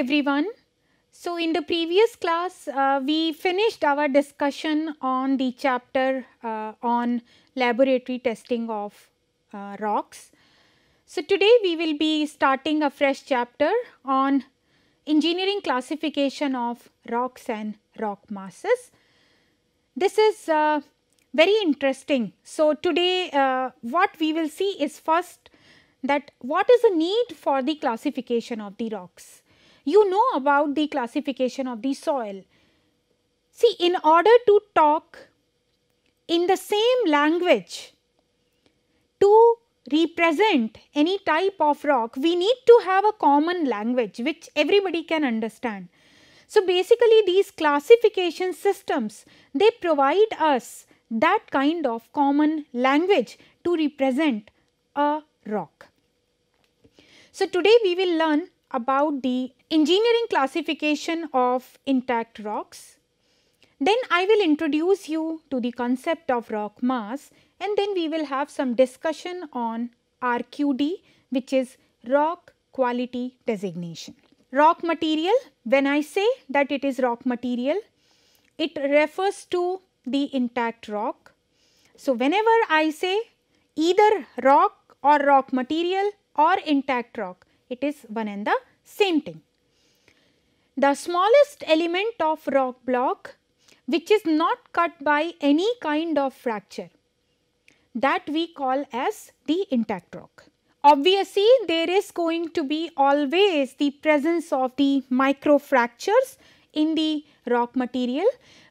everyone. So, in the previous class, uh, we finished our discussion on the chapter uh, on laboratory testing of uh, rocks. So, today we will be starting a fresh chapter on engineering classification of rocks and rock masses. This is uh, very interesting. So, today uh, what we will see is first that what is the need for the classification of the rocks you know about the classification of the soil. See, in order to talk in the same language to represent any type of rock, we need to have a common language which everybody can understand. So, basically these classification systems, they provide us that kind of common language to represent a rock. So, today we will learn about the engineering classification of intact rocks. Then I will introduce you to the concept of rock mass and then we will have some discussion on RQD which is rock quality designation. Rock material, when I say that it is rock material, it refers to the intact rock. So, whenever I say either rock or rock material or intact rock, it is one and the same thing. The smallest element of rock block which is not cut by any kind of fracture that we call as the intact rock. Obviously, there is going to be always the presence of the micro fractures in the rock material,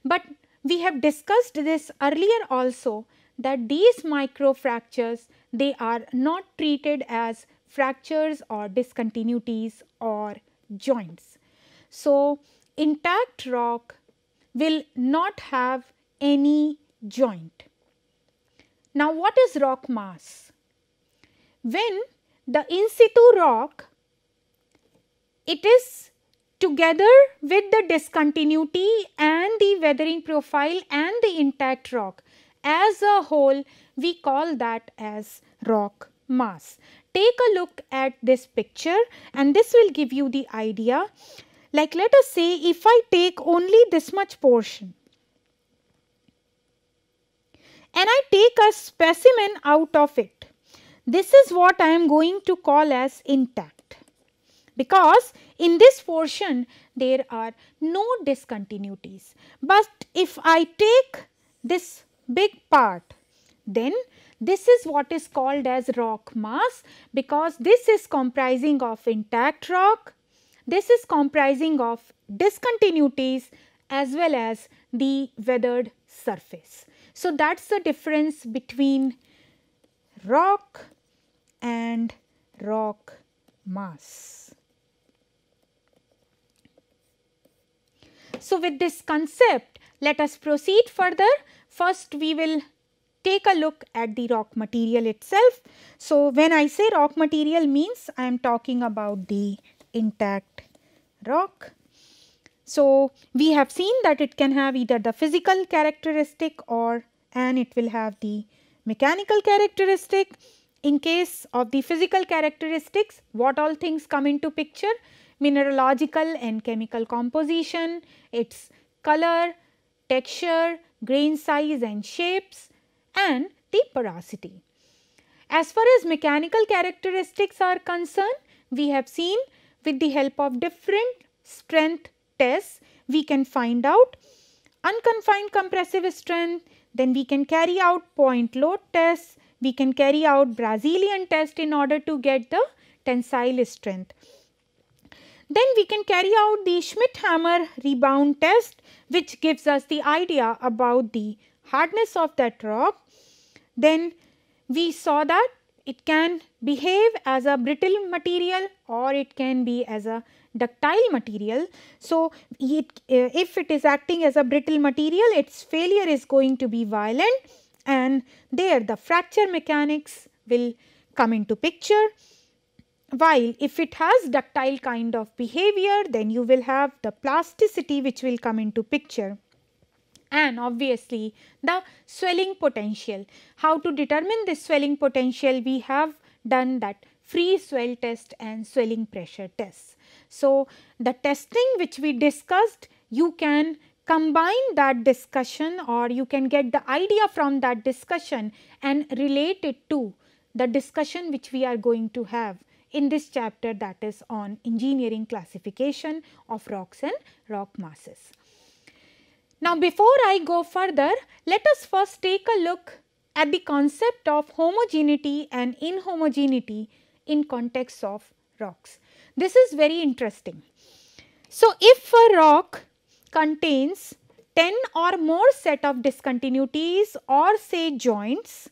but we have discussed this earlier also that these micro fractures they are not treated as fractures or discontinuities or joints. So, intact rock will not have any joint. Now, what is rock mass? When the in situ rock, it is together with the discontinuity and the weathering profile and the intact rock as a whole, we call that as rock mass take a look at this picture and this will give you the idea. Like let us say if I take only this much portion and I take a specimen out of it. This is what I am going to call as intact because in this portion there are no discontinuities. But if I take this big part then this is what is called as rock mass because this is comprising of intact rock, this is comprising of discontinuities as well as the weathered surface. So, that is the difference between rock and rock mass. So, with this concept, let us proceed further. First, we will take a look at the rock material itself. So, when I say rock material means I am talking about the intact rock. So, we have seen that it can have either the physical characteristic or and it will have the mechanical characteristic. In case of the physical characteristics, what all things come into picture? Mineralogical and chemical composition, its color, texture, grain size and shapes, and the porosity. As far as mechanical characteristics are concerned, we have seen with the help of different strength tests, we can find out unconfined compressive strength, then we can carry out point load tests, we can carry out Brazilian test in order to get the tensile strength. Then we can carry out the Schmidt-Hammer rebound test which gives us the idea about the hardness of that rock, then we saw that it can behave as a brittle material or it can be as a ductile material. So, it, uh, if it is acting as a brittle material, its failure is going to be violent and there the fracture mechanics will come into picture. While if it has ductile kind of behavior, then you will have the plasticity which will come into picture and obviously the swelling potential. How to determine this swelling potential? We have done that free swell test and swelling pressure test. So, the testing which we discussed you can combine that discussion or you can get the idea from that discussion and relate it to the discussion which we are going to have in this chapter that is on engineering classification of rocks and rock masses. Now before I go further, let us first take a look at the concept of homogeneity and inhomogeneity in context of rocks. This is very interesting. So, if a rock contains 10 or more set of discontinuities or say joints,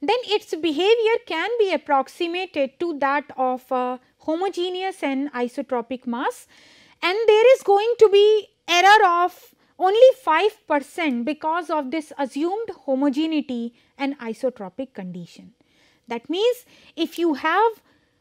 then its behavior can be approximated to that of a homogeneous and isotropic mass and there is going to be error of only 5 percent because of this assumed homogeneity and isotropic condition. That means, if you have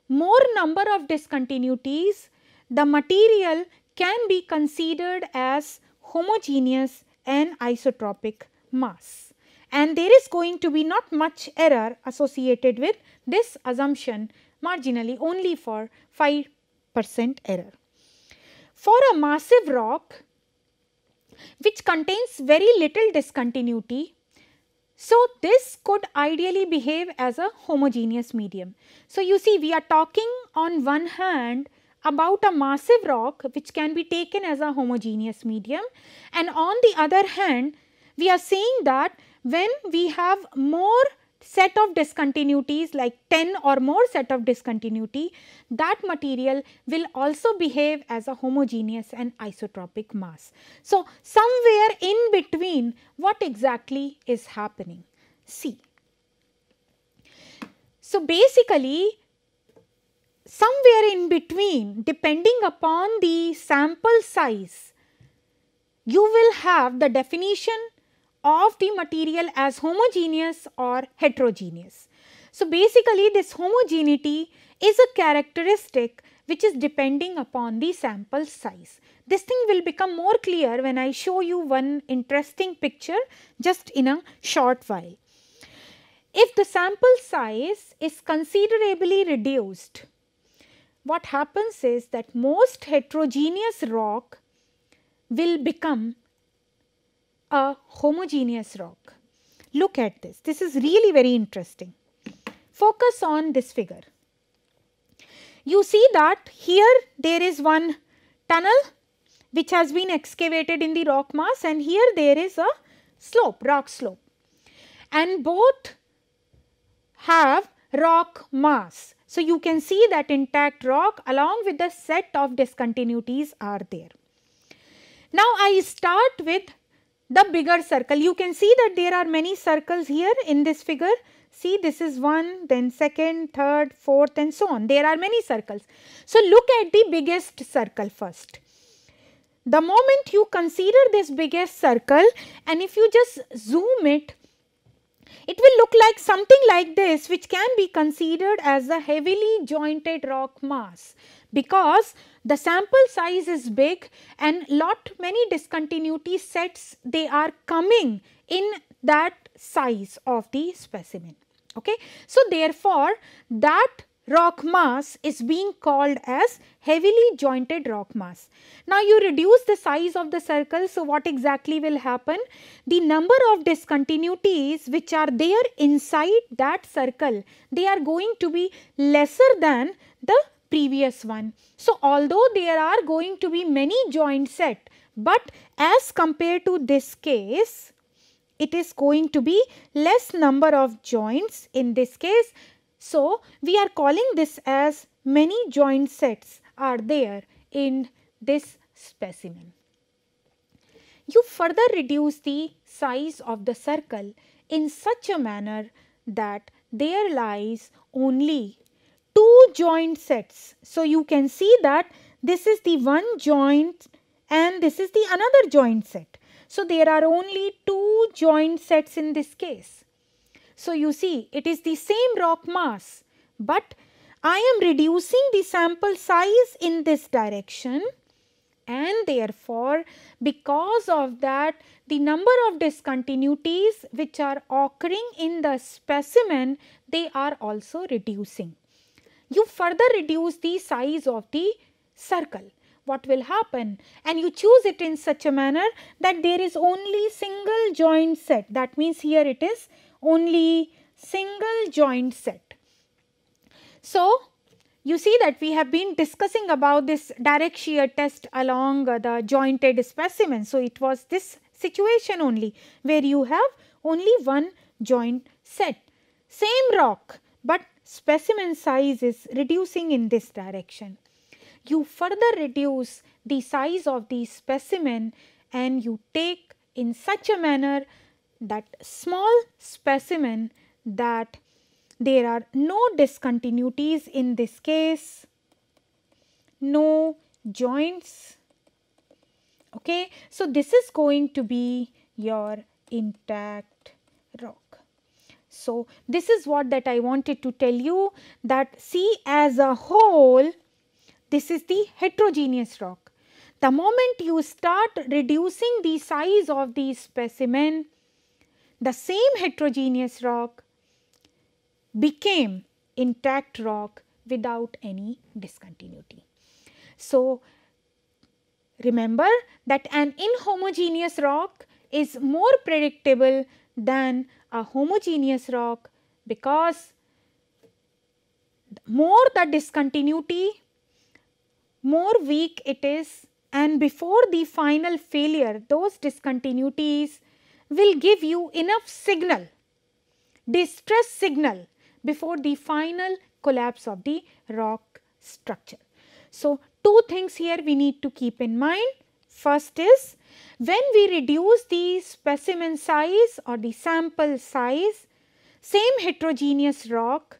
more number of discontinuities, the material can be considered as homogeneous and isotropic mass. And there is going to be not much error associated with this assumption marginally only for 5 percent error. For a massive rock, which contains very little discontinuity. So, this could ideally behave as a homogeneous medium. So, you see we are talking on one hand about a massive rock which can be taken as a homogeneous medium and on the other hand we are saying that when we have more set of discontinuities like 10 or more set of discontinuity, that material will also behave as a homogeneous and isotropic mass. So, somewhere in between what exactly is happening? See. So, basically somewhere in between depending upon the sample size, you will have the definition of the material as homogeneous or heterogeneous. So, basically this homogeneity is a characteristic which is depending upon the sample size. This thing will become more clear when I show you one interesting picture just in a short while. If the sample size is considerably reduced, what happens is that most heterogeneous rock will become a homogeneous rock. Look at this, this is really very interesting. Focus on this figure. You see that here there is one tunnel which has been excavated in the rock mass and here there is a slope, rock slope. And both have rock mass. So, you can see that intact rock along with the set of discontinuities are there. Now, I start with the bigger circle. You can see that there are many circles here in this figure. See this is one, then second, third, fourth and so on. There are many circles. So, look at the biggest circle first. The moment you consider this biggest circle and if you just zoom it, it will look like something like this which can be considered as a heavily jointed rock mass because the sample size is big and lot many discontinuity sets they are coming in that size of the specimen. Okay. So, therefore, that rock mass is being called as heavily jointed rock mass. Now, you reduce the size of the circle. So, what exactly will happen? The number of discontinuities which are there inside that circle, they are going to be lesser than the previous one. So, although there are going to be many joint set, but as compared to this case, it is going to be less number of joints in this case. So, we are calling this as many joint sets are there in this specimen. You further reduce the size of the circle in such a manner that there lies only two joint sets. So you can see that this is the one joint and this is the another joint set. So there are only two joint sets in this case. So you see it is the same rock mass but I am reducing the sample size in this direction and therefore because of that the number of discontinuities which are occurring in the specimen they are also reducing you further reduce the size of the circle. What will happen? And you choose it in such a manner that there is only single joint set. That means here it is only single joint set. So, you see that we have been discussing about this direct shear test along uh, the jointed specimen. So, it was this situation only where you have only one joint set. Same rock, but specimen size is reducing in this direction. You further reduce the size of the specimen and you take in such a manner that small specimen that there are no discontinuities in this case, no joints. Okay. So, this is going to be your intact rock. So, this is what that I wanted to tell you that C as a whole, this is the heterogeneous rock. The moment you start reducing the size of the specimen, the same heterogeneous rock became intact rock without any discontinuity. So, remember that an inhomogeneous rock is more predictable than a homogeneous rock because more the discontinuity, more weak it is and before the final failure those discontinuities will give you enough signal, distress signal before the final collapse of the rock structure. So, two things here we need to keep in mind First is when we reduce the specimen size or the sample size, same heterogeneous rock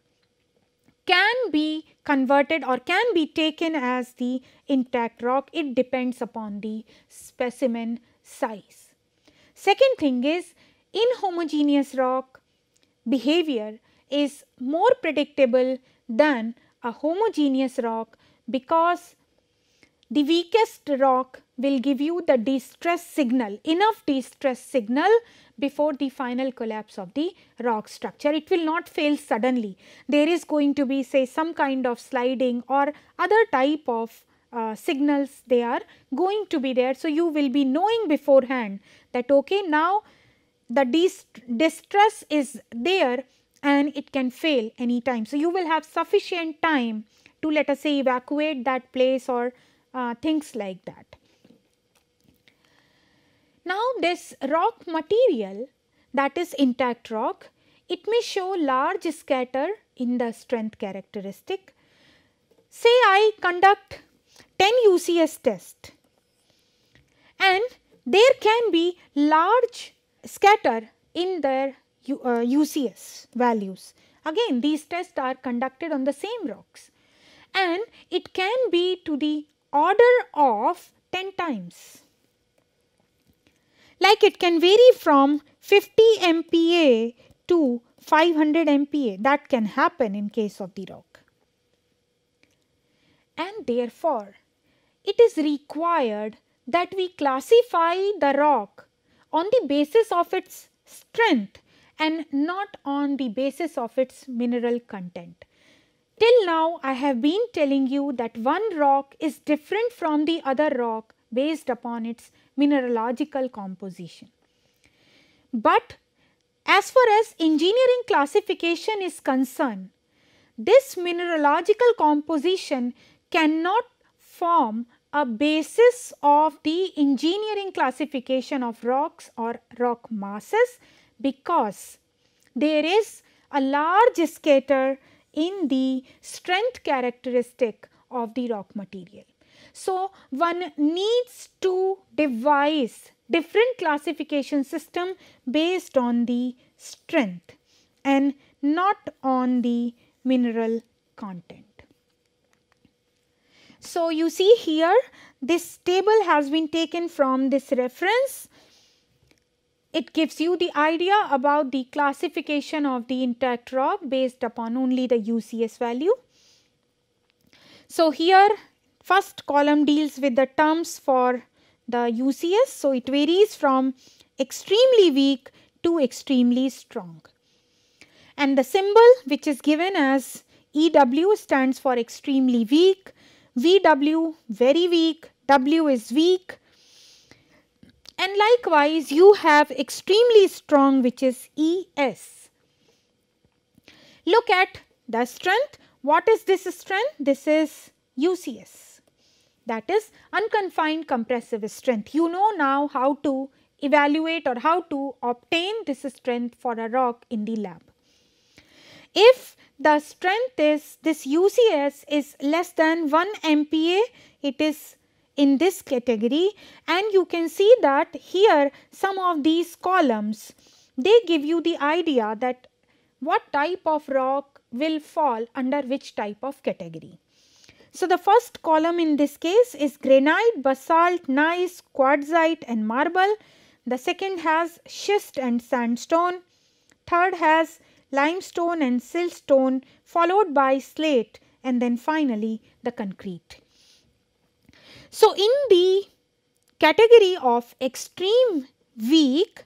can be converted or can be taken as the intact rock. It depends upon the specimen size. Second thing is inhomogeneous rock behavior is more predictable than a homogeneous rock because the weakest rock will give you the distress signal, enough distress signal before the final collapse of the rock structure. It will not fail suddenly. There is going to be say some kind of sliding or other type of uh, signals they are going to be there. So, you will be knowing beforehand that okay now the distress is there and it can fail anytime. So, you will have sufficient time to let us say evacuate that place or uh, things like that. Now, this rock material that is intact rock, it may show large scatter in the strength characteristic. Say I conduct 10 UCS test and there can be large scatter in their UCS uh, values. Again these tests are conducted on the same rocks and it can be to the order of 10 times. Like it can vary from 50 MPa to 500 MPa. That can happen in case of the rock. And therefore, it is required that we classify the rock on the basis of its strength and not on the basis of its mineral content. Till now I have been telling you that one rock is different from the other rock based upon its mineralogical composition. But as far as engineering classification is concerned, this mineralogical composition cannot form a basis of the engineering classification of rocks or rock masses because there is a large scatter in the strength characteristic of the rock material. So, one needs to devise different classification system based on the strength and not on the mineral content. So, you see here this table has been taken from this reference it gives you the idea about the classification of the intact rock based upon only the UCS value. So, here first column deals with the terms for the UCS. So, it varies from extremely weak to extremely strong. And the symbol which is given as EW stands for extremely weak, VW very weak, W is weak, and likewise, you have extremely strong which is ES. Look at the strength. What is this strength? This is UCS that is unconfined compressive strength. You know now how to evaluate or how to obtain this strength for a rock in the lab. If the strength is this UCS is less than 1 MPa, it is in this category and you can see that here some of these columns they give you the idea that what type of rock will fall under which type of category. So, the first column in this case is granite, basalt, gneiss, quartzite and marble. The second has schist and sandstone. Third has limestone and siltstone followed by slate and then finally the concrete. So, in the category of extreme weak,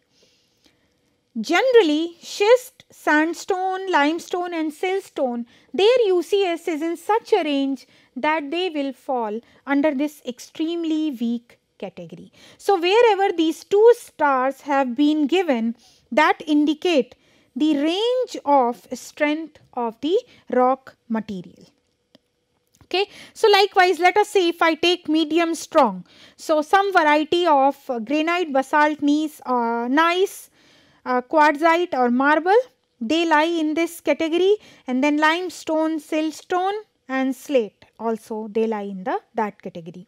generally schist, sandstone, limestone and siltstone, their UCS is in such a range that they will fall under this extremely weak category. So, wherever these two stars have been given that indicate the range of strength of the rock material. Okay. So likewise, let us say if I take medium strong. So some variety of granite, basalt, gneiss, uh, nice, uh, quartzite or marble, they lie in this category and then limestone, siltstone and slate also they lie in the that category.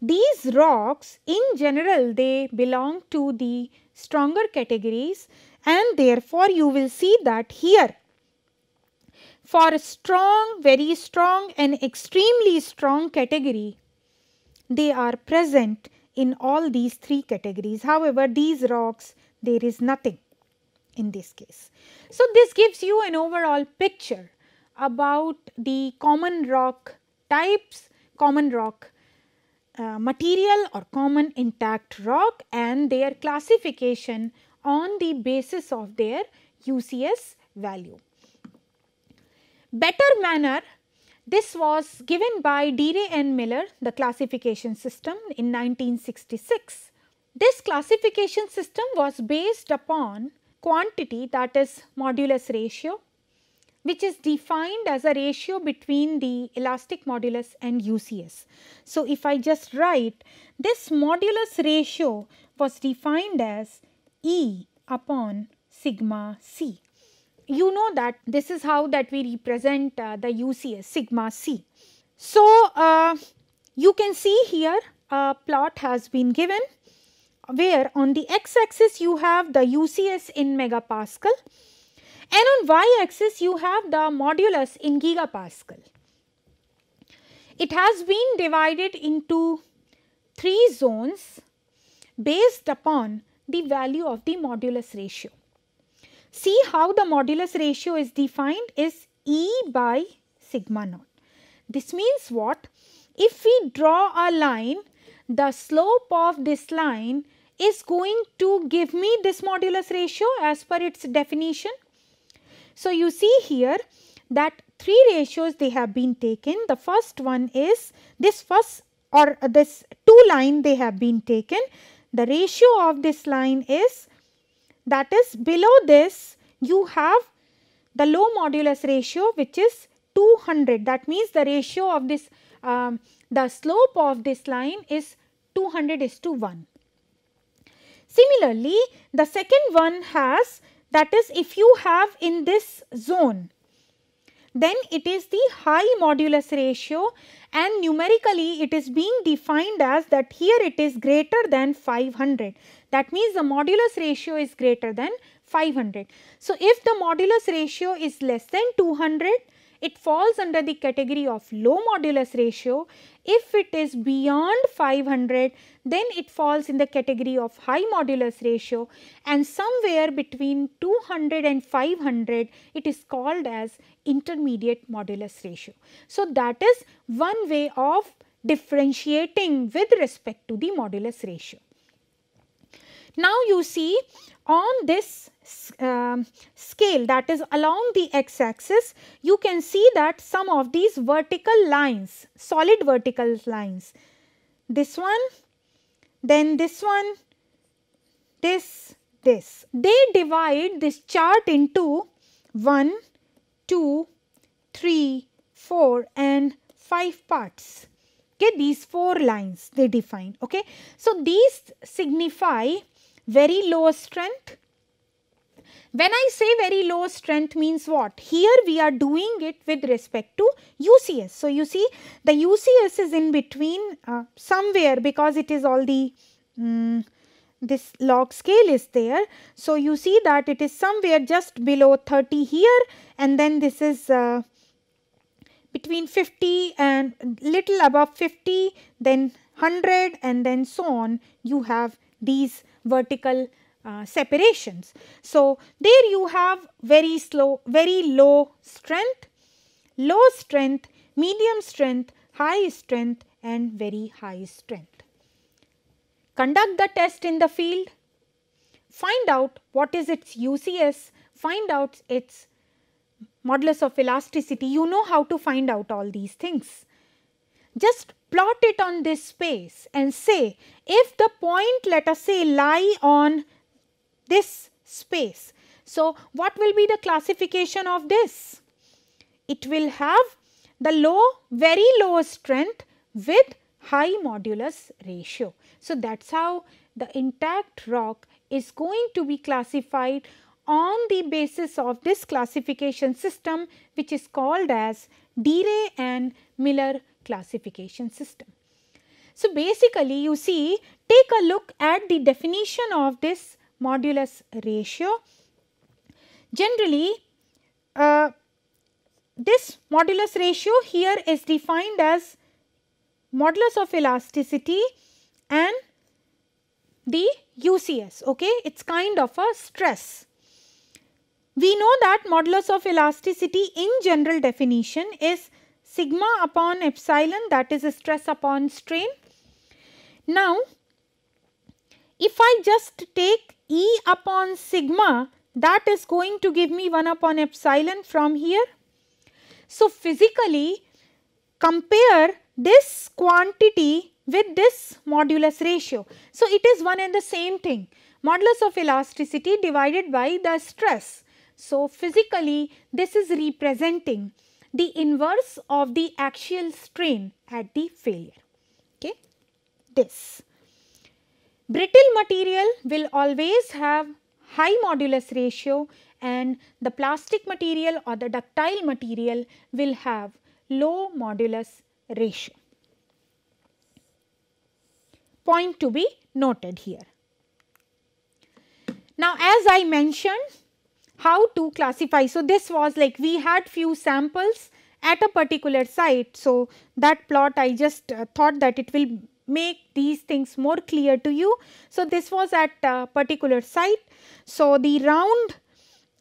These rocks in general they belong to the stronger categories and therefore you will see that here for strong, very strong and extremely strong category, they are present in all these three categories. However, these rocks, there is nothing in this case. So, this gives you an overall picture about the common rock types, common rock uh, material or common intact rock and their classification on the basis of their UCS value better manner this was given by DeRay and Miller the classification system in 1966. This classification system was based upon quantity that is modulus ratio which is defined as a ratio between the elastic modulus and UCS. So, if I just write this modulus ratio was defined as E upon sigma c you know that this is how that we represent uh, the UCS sigma c. So, uh, you can see here a plot has been given where on the x axis you have the UCS in megapascal and on y axis you have the modulus in gigapascal. It has been divided into three zones based upon the value of the modulus ratio. See how the modulus ratio is defined is E by sigma naught. This means what? If we draw a line, the slope of this line is going to give me this modulus ratio as per its definition. So, you see here that three ratios they have been taken. The first one is this first or this two line they have been taken. The ratio of this line is that is below this you have the low modulus ratio which is 200 that means the ratio of this um, the slope of this line is 200 is to 1. Similarly, the second one has that is if you have in this zone then it is the high modulus ratio and numerically it is being defined as that here it is greater than 500. That means the modulus ratio is greater than 500. So, if the modulus ratio is less than 200, it falls under the category of low modulus ratio. If it is beyond 500, then it falls in the category of high modulus ratio and somewhere between 200 and 500, it is called as intermediate modulus ratio. So, that is one way of differentiating with respect to the modulus ratio. Now you see on this um, scale that is along the x axis you can see that some of these vertical lines solid vertical lines this one then this one this this they divide this chart into 1 2 3 4 and 5 parts okay these four lines they define okay so these signify very low strength. When I say very low strength means what? Here we are doing it with respect to UCS. So, you see the UCS is in between uh, somewhere because it is all the um, this log scale is there. So, you see that it is somewhere just below 30 here and then this is uh, between 50 and little above 50 then 100 and then so on you have these vertical uh, separations. So, there you have very slow, very low strength, low strength, medium strength, high strength and very high strength. Conduct the test in the field, find out what is its UCS, find out its modulus of elasticity, you know how to find out all these things. Just plot it on this space and say if the point let us say lie on this space. So, what will be the classification of this? It will have the low very low strength with high modulus ratio. So, that is how the intact rock is going to be classified on the basis of this classification system which is called as Drey and Miller classification system. So, basically you see take a look at the definition of this modulus ratio. Generally uh, this modulus ratio here is defined as modulus of elasticity and the UCS okay it is kind of a stress. We know that modulus of elasticity in general definition is sigma upon epsilon that is stress upon strain. Now, if I just take E upon sigma that is going to give me 1 upon epsilon from here. So, physically compare this quantity with this modulus ratio. So, it is one and the same thing modulus of elasticity divided by the stress. So, physically this is representing the inverse of the axial strain at the failure. Okay, this brittle material will always have high modulus ratio and the plastic material or the ductile material will have low modulus ratio. Point to be noted here. Now, as I mentioned how to classify. So, this was like we had few samples at a particular site. So, that plot I just uh, thought that it will make these things more clear to you. So, this was at a particular site. So, the round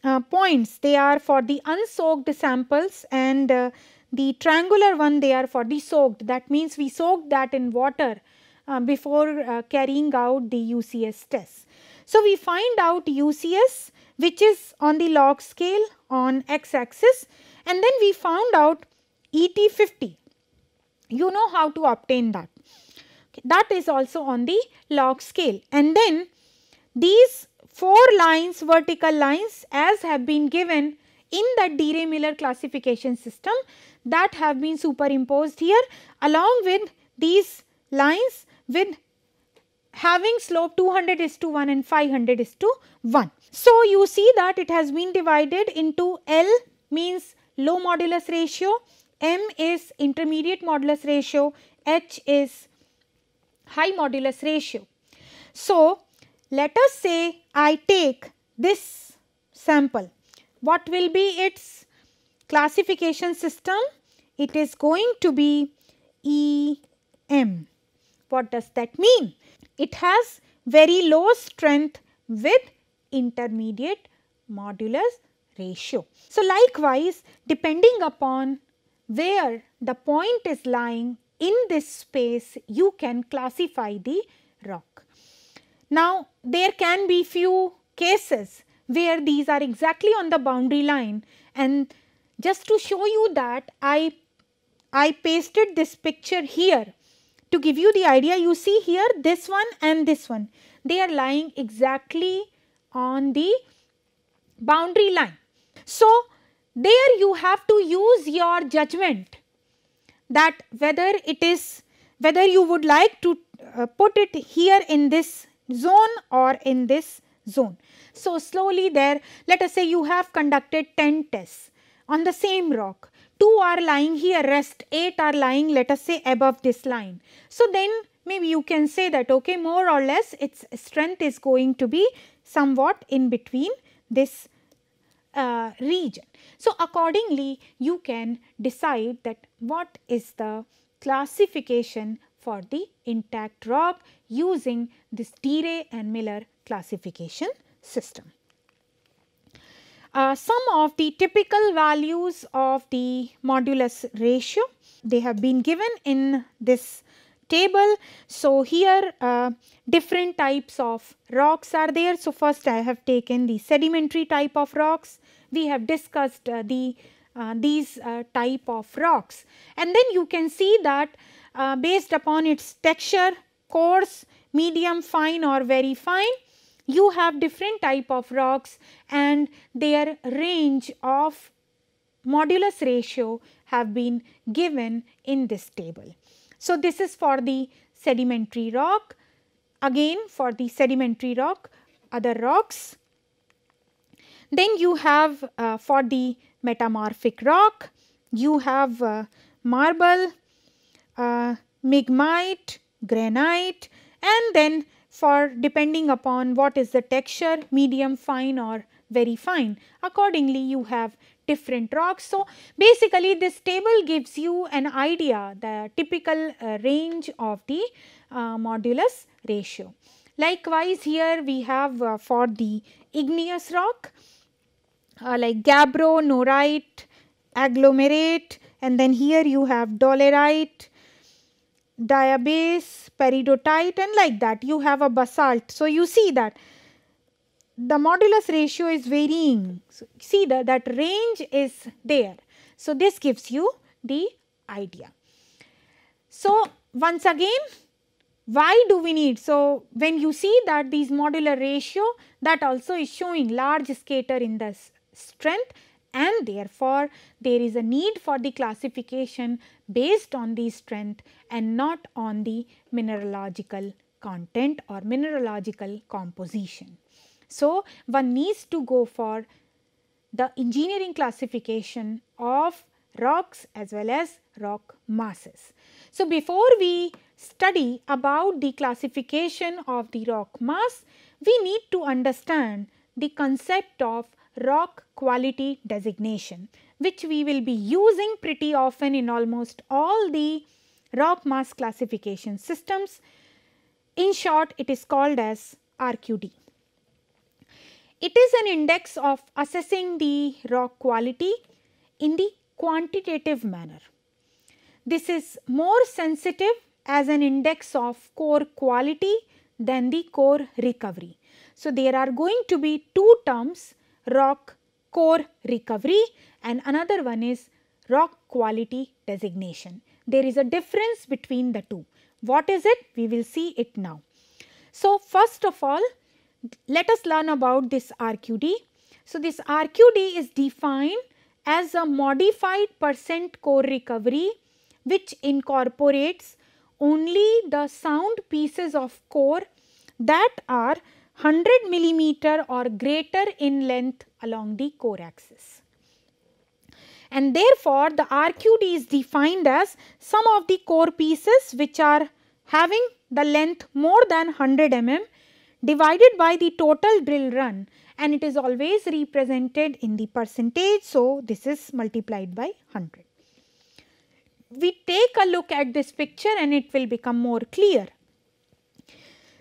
uh, points they are for the unsoaked samples and uh, the triangular one they are for the soaked that means we soaked that in water uh, before uh, carrying out the UCS test. So, we find out UCS which is on the log scale on x axis and then we found out ET50. You know how to obtain that. Okay, that is also on the log scale and then these four lines vertical lines as have been given in the Dirichlet-Miller classification system that have been superimposed here along with these lines with having slope 200 is to 1 and 500 is to 1. So, you see that it has been divided into L means low modulus ratio, M is intermediate modulus ratio, H is high modulus ratio. So, let us say I take this sample. What will be its classification system? It is going to be EM. What does that mean? It has very low strength with intermediate modulus ratio. So, likewise depending upon where the point is lying in this space you can classify the rock. Now, there can be few cases where these are exactly on the boundary line and just to show you that I, I pasted this picture here to give you the idea you see here this one and this one they are lying exactly on the boundary line. So, there you have to use your judgment that whether it is whether you would like to uh, put it here in this zone or in this zone. So, slowly there let us say you have conducted 10 tests on the same rock 2 are lying here rest 8 are lying let us say above this line. So, then maybe you can say that okay more or less its strength is going to be somewhat in between this uh, region. So, accordingly you can decide that what is the classification for the intact rock using this D-Ray and Miller classification system. Uh, some of the typical values of the modulus ratio. They have been given in this table. So, here uh, different types of rocks are there. So, first I have taken the sedimentary type of rocks. We have discussed uh, the uh, these uh, type of rocks and then you can see that uh, based upon its texture, coarse, medium, fine or very fine you have different type of rocks and their range of modulus ratio have been given in this table. So, this is for the sedimentary rock again for the sedimentary rock other rocks. Then you have uh, for the metamorphic rock you have uh, marble, uh, migmite, granite and then for depending upon what is the texture medium fine or very fine accordingly you have different rocks. So, basically this table gives you an idea the typical uh, range of the uh, modulus ratio. Likewise here we have uh, for the igneous rock uh, like gabbro, norite, agglomerate and then here you have dolerite, diabase, peridotite and like that you have a basalt. So, you see that the modulus ratio is varying. So, see that that range is there. So, this gives you the idea. So, once again why do we need? So, when you see that these modular ratio that also is showing large scatter in the strength and therefore, there is a need for the classification based on the strength and not on the mineralogical content or mineralogical composition. So, one needs to go for the engineering classification of rocks as well as rock masses. So, before we study about the classification of the rock mass, we need to understand the concept of rock quality designation which we will be using pretty often in almost all the rock mass classification systems. In short, it is called as RQD. It is an index of assessing the rock quality in the quantitative manner. This is more sensitive as an index of core quality than the core recovery. So, there are going to be two terms rock core recovery and another one is rock quality designation. There is a difference between the two. What is it? We will see it now. So, first of all, let us learn about this RQD. So, this RQD is defined as a modified percent core recovery which incorporates only the sound pieces of core that are 100 millimeter or greater in length along the core axis. And therefore, the RQD is defined as some of the core pieces which are having the length more than 100 mm divided by the total drill run and it is always represented in the percentage. So, this is multiplied by 100. We take a look at this picture and it will become more clear.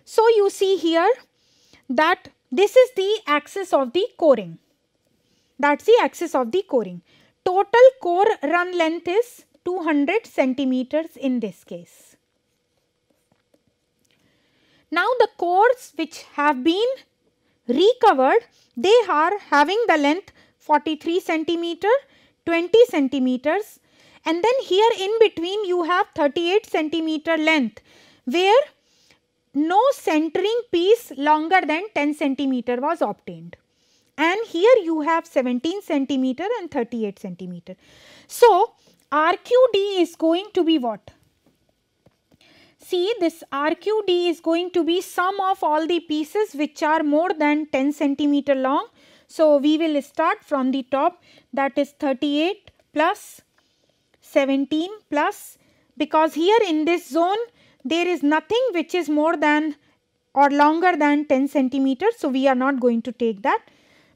So, you see here that this is the axis of the coring. That's the axis of the coring. Total core run length is 200 centimeters in this case. Now the cores which have been recovered, they are having the length 43 centimeter, 20 centimeters and then here in between you have 38 centimeter length where no centering piece longer than 10 centimeter was obtained and here you have 17 centimeter and 38 centimeter. So, RQD is going to be what? See this RQD is going to be sum of all the pieces which are more than 10 centimeter long. So, we will start from the top that is 38 plus 17 plus because here in this zone there is nothing which is more than or longer than 10 centimeters. So, we are not going to take that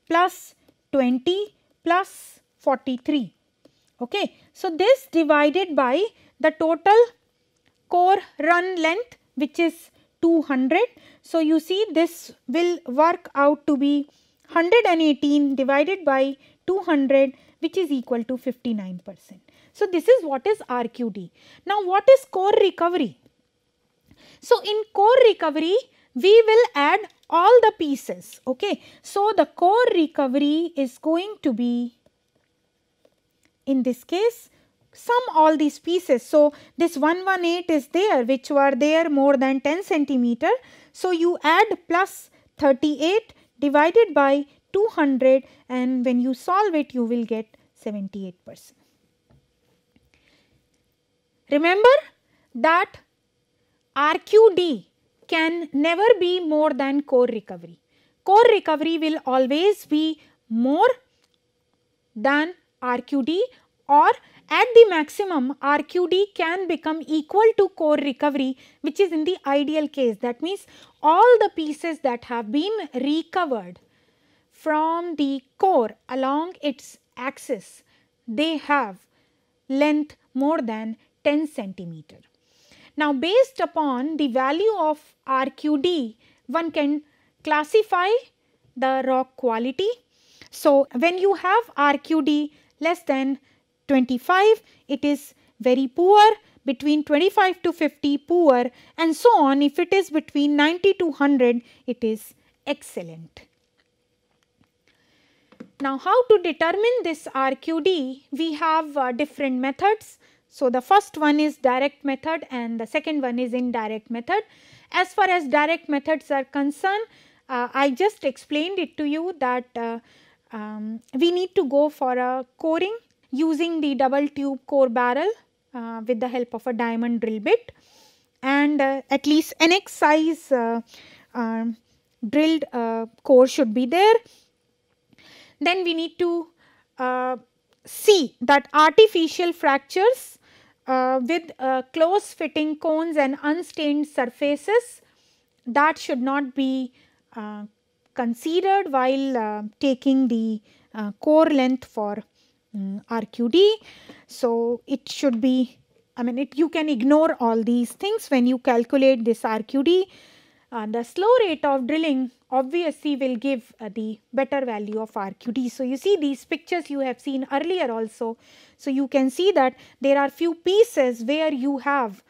plus 20 plus 43. Okay. So, this divided by the total core run length which is 200. So, you see this will work out to be 118 divided by 200 which is equal to 59 percent. So, this is what is RQD. Now, what is core recovery? So, in core recovery, we will add all the pieces. Okay. So, the core recovery is going to be in this case sum all these pieces. So, this 118 is there which were there more than 10 centimeter. So, you add plus 38 divided by 200 and when you solve it you will get 78 percent. Remember that RQD can never be more than core recovery. Core recovery will always be more than RQD or at the maximum RQD can become equal to core recovery which is in the ideal case. That means all the pieces that have been recovered from the core along its axis, they have length more than 10 centimeter. Now based upon the value of RQD, one can classify the rock quality. So when you have RQD less than 25, it is very poor, between 25 to 50 poor and so on. If it is between 90 to 100, it is excellent. Now how to determine this RQD? We have uh, different methods. So, the first one is direct method and the second one is indirect method. As far as direct methods are concerned, uh, I just explained it to you that uh, um, we need to go for a coring using the double tube core barrel uh, with the help of a diamond drill bit and uh, at least NX size uh, um, drilled uh, core should be there. Then we need to see that artificial fractures uh, with uh, close fitting cones and unstained surfaces that should not be uh, considered while uh, taking the uh, core length for um, mm, RQD. So, it should be I mean it you can ignore all these things when you calculate this RQD the slow rate of drilling obviously will give uh, the better value of RQD. So, you see these pictures you have seen earlier also. So, you can see that there are few pieces where you have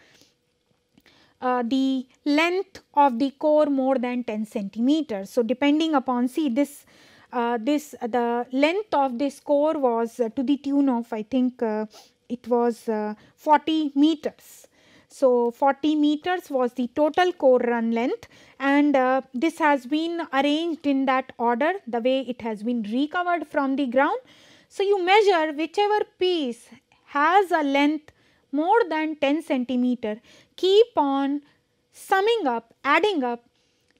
uh, the length of the core more than 10 centimeters. So, depending upon see this uh, this uh, the length of this core was uh, to the tune of I think it was 40 meters. So 40 meters was the total core run length and uh, this has been arranged in that order the way it has been recovered from the ground. So you measure whichever piece has a length more than 10 centimeter keep on summing up adding up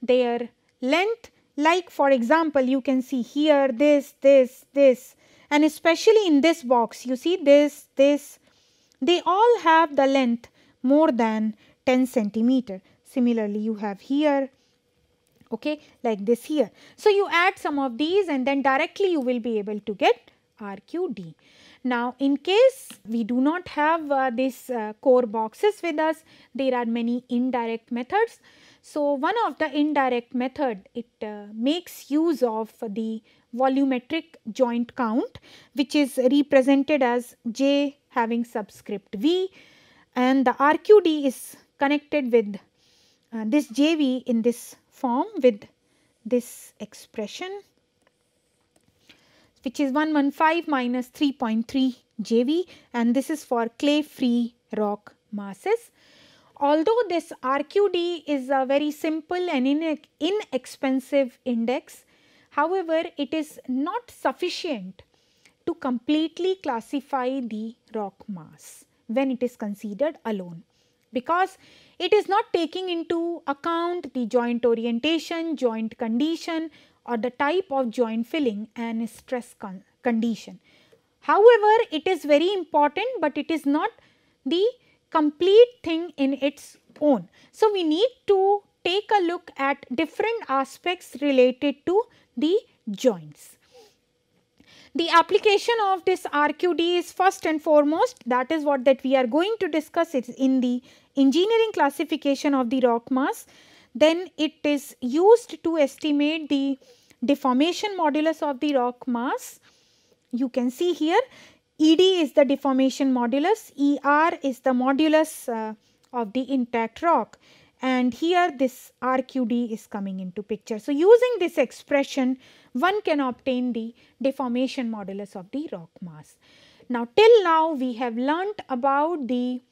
their length like for example you can see here this this this and especially in this box you see this this they all have the length more than 10 centimeter. Similarly, you have here okay like this here. So, you add some of these and then directly you will be able to get RQD. Now, in case we do not have uh, these uh, core boxes with us, there are many indirect methods. So, one of the indirect method, it uh, makes use of the volumetric joint count, which is represented as J having subscript V and the RQD is connected with uh, this JV in this form with this expression which is 115 minus 3.3 JV and this is for clay free rock masses. Although this RQD is a very simple and inexpensive index, however, it is not sufficient to completely classify the rock mass when it is considered alone because it is not taking into account the joint orientation, joint condition or the type of joint filling and stress con condition. However, it is very important, but it is not the complete thing in its own. So, we need to take a look at different aspects related to the joints. The application of this RQD is first and foremost that is what that we are going to discuss it in the engineering classification of the rock mass. Then it is used to estimate the deformation modulus of the rock mass. You can see here ED is the deformation modulus, ER is the modulus uh, of the intact rock and here this RQD is coming into picture. So, using this expression one can obtain the deformation modulus of the rock mass. Now, till now we have learnt about the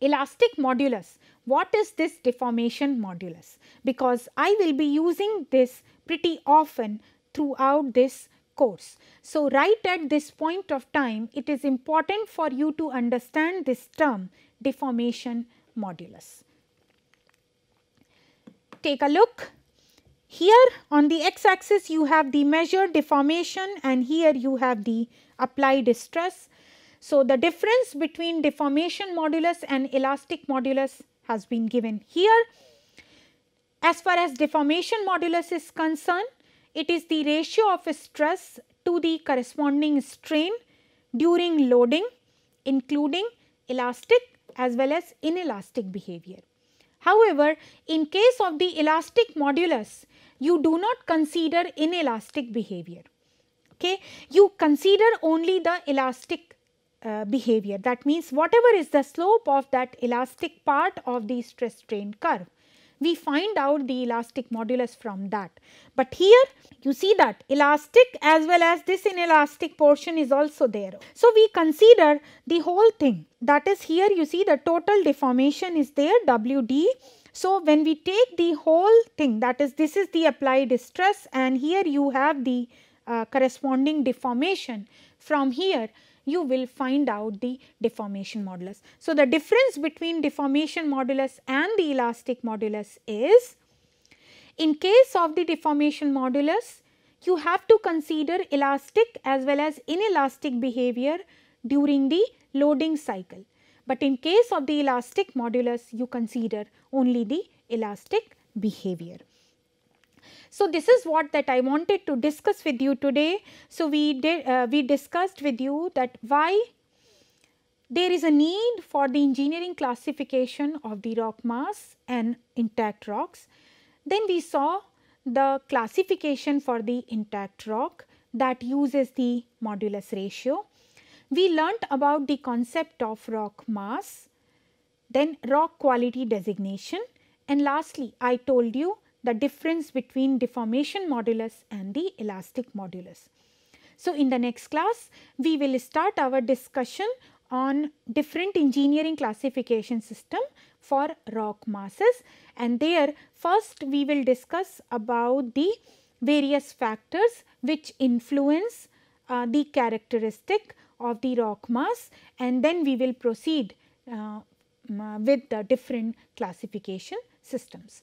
elastic modulus. What is this deformation modulus? Because I will be using this pretty often throughout this course. So, right at this point of time it is important for you to understand this term deformation modulus take a look. Here on the x axis you have the measured deformation and here you have the applied stress. So, the difference between deformation modulus and elastic modulus has been given here. As far as deformation modulus is concerned, it is the ratio of stress to the corresponding strain during loading including elastic as well as inelastic behavior. However, in case of the elastic modulus, you do not consider inelastic behavior. Okay? You consider only the elastic uh, behavior that means whatever is the slope of that elastic part of the stress strain curve we find out the elastic modulus from that. But here you see that elastic as well as this inelastic portion is also there. So, we consider the whole thing that is here you see the total deformation is there WD so, when we take the whole thing that is this is the applied stress and here you have the uh, corresponding deformation from here you will find out the deformation modulus. So, the difference between deformation modulus and the elastic modulus is in case of the deformation modulus you have to consider elastic as well as inelastic behavior during the loading cycle. But in case of the elastic modulus you consider only the elastic behavior. So, this is what that I wanted to discuss with you today. So, we did uh, we discussed with you that why there is a need for the engineering classification of the rock mass and intact rocks. Then we saw the classification for the intact rock that uses the modulus ratio. We learnt about the concept of rock mass, then rock quality designation and lastly I told you the difference between deformation modulus and the elastic modulus. So, in the next class, we will start our discussion on different engineering classification system for rock masses and there first we will discuss about the various factors which influence uh, the characteristic of the rock mass and then we will proceed uh, with the different classification systems.